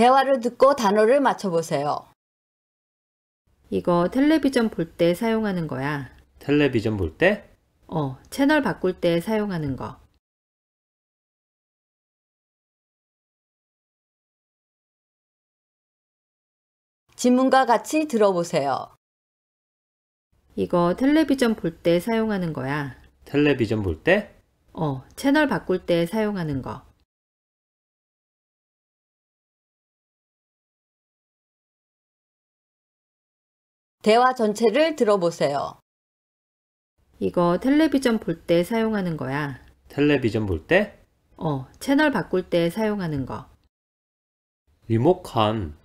대화를 듣고 단어를 맞춰보세요. 이거 텔레비전 볼 때 사용하는 거야. 텔레비전 볼 때? 어, 채널 바꿀 때 사용하는 거. 지문과 같이 들어보세요. 이거 텔레비전 볼 때 사용하는 거야. 텔레비전 볼 때? 어, 채널 바꿀 때 사용하는 거. 대화 전체를 들어보세요. 이거 텔레비전 볼 때 사용하는 거야. 텔레비전 볼 때? 어, 채널 바꿀 때 사용하는 거. 리모컨